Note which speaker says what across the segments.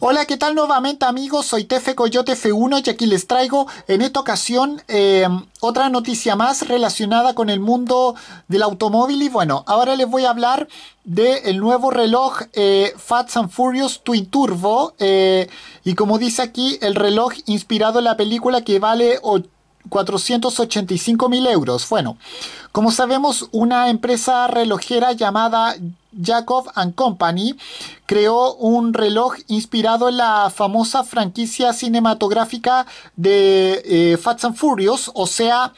Speaker 1: Hola, ¿qué tal nuevamente amigos? Soy Tefe Coyote F1 y aquí les traigo en esta ocasión em, otra noticia más relacionada con el mundo del automóvil y bueno, ahora les voy a hablar del nuevo reloj eh, Fats and Furious Twin Turbo eh, y como dice aquí, el reloj inspirado en la película que vale 485 mil euros. Bueno, como sabemos, una empresa relojera llamada Jacob and Company creó un reloj inspirado en la famosa franquicia cinematográfica de Fats eh, Fast and Furious, o sea,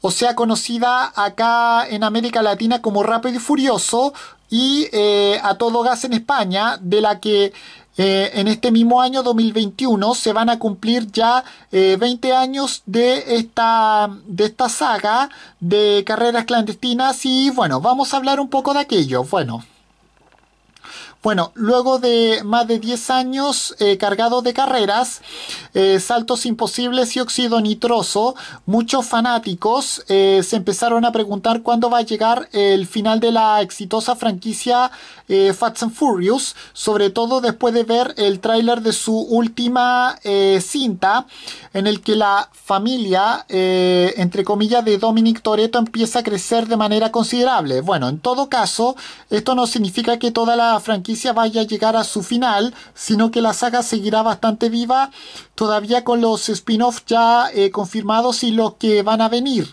Speaker 1: o sea conocida acá en América Latina como Rápido y Furioso y eh, A Todo Gas en España, de la que eh, en este mismo año 2021 se van a cumplir ya 20 eh, años de esta, de esta saga de carreras clandestinas y bueno, vamos a hablar un poco de aquello. Bueno. Bueno, luego de más de 10 años cargados eh, cargado de carreras, eh, saltos imposibles y óxido nitroso, muchos fanáticos eh, se empezaron a preguntar cuándo va a llegar el final de la exitosa franquicia Fats and Furious, sobre todo después de ver el tráiler de su última cinta, en el que la familia, entre comillas, de Dominic Toretto empieza a crecer de manera considerable. Bueno, en todo caso, esto no significa que toda la franquicia vaya a llegar a su final, sino que la saga seguirá bastante viva todavía con los spin-offs ya eh, confirmados y los que van a venir.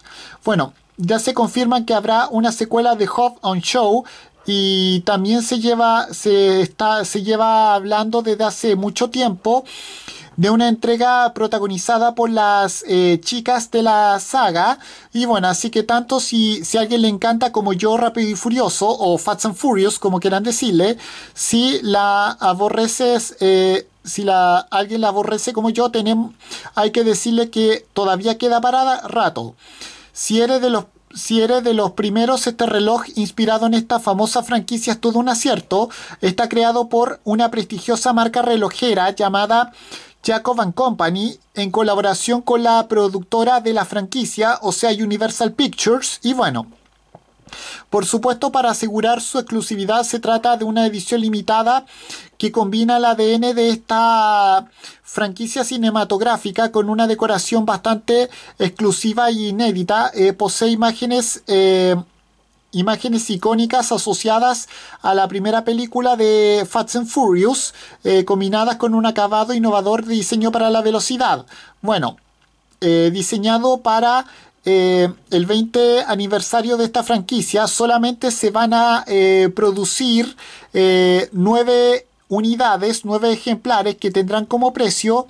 Speaker 1: Bueno, ya se confirman que habrá una secuela de Hope on Show y también se lleva, se, está, se lleva hablando desde hace mucho tiempo de una entrega protagonizada por las eh, chicas de la saga. Y bueno, así que tanto si, a alguien le encanta como yo Rápido y Furioso o Fats and Furious, como quieran decirle, si la aborreces... Eh, si la, alguien la aborrece como yo, tenemos, hay que decirle que todavía queda parada rato. Si eres de los si eres de los primeros, este reloj inspirado en esta famosa franquicia es todo un acierto. Está creado por una prestigiosa marca relojera llamada Jacob Company en colaboración con la productora de la franquicia, o sea Universal Pictures. Y bueno, por supuesto, para asegurar su exclusividad se trata de una edición limitada que combina el ADN de esta franquicia cinematográfica con una decoración bastante exclusiva e inédita. Eh, posee imágenes... Eh, imágenes icónicas asociadas a la primera película de Fats and Furious, eh, combinadas con un acabado innovador de diseño para la velocidad. Bueno, diseñado para eh, el 20 aniversario de esta franquicia, solamente se van a eh, producir eh, nueve unidades, nueve ejemplares que tendrán como precio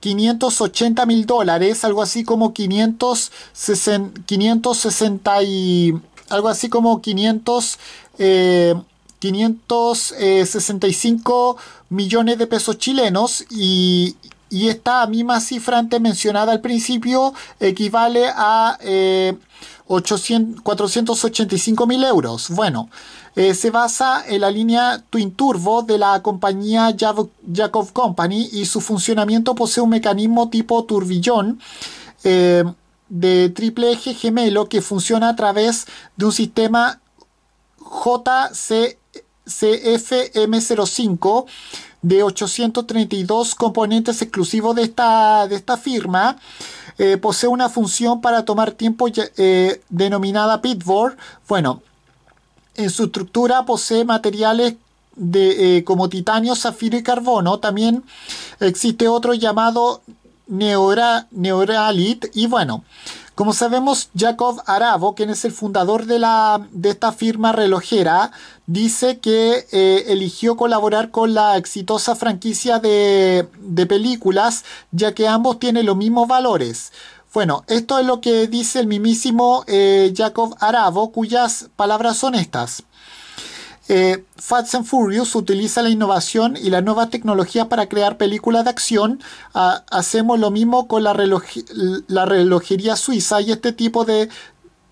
Speaker 1: 580 mil dólares, algo así como 560, y, algo así como 500, 565 millones de pesos chilenos y y esta misma cifra antes mencionada al principio equivale a eh, 485.000 euros. Bueno, eh, se basa en la línea Twin Turbo de la compañía Jacob Company y su funcionamiento posee un mecanismo tipo turbillón. Eh, de triple eje gemelo que funciona a través de un sistema JCFM05 de 832 componentes exclusivos de esta, de esta firma. Eh, posee una función para tomar tiempo eh, denominada Pitboard. Bueno, en su estructura posee materiales de, eh, como titanio, zafiro y carbono. También existe otro llamado Neora, Neoralit. Y bueno, como sabemos, Jacob Arabo, quien es el fundador de, la, de esta firma relojera, dice que eh, eligió colaborar con la exitosa franquicia de, de películas, ya que ambos tienen los mismos valores. Bueno, esto es lo que dice el mismísimo eh, Jacob Arabo, cuyas palabras son estas. Eh, Fats and Furious utiliza la innovación y la nueva tecnología para crear películas de acción. Ah, hacemos lo mismo con la, la relojería suiza y este tipo de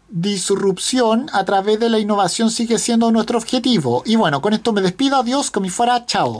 Speaker 1: disrupción a través de la innovación sigue siendo nuestro objetivo. Y bueno, con esto me despido, adiós, que fuera, chao.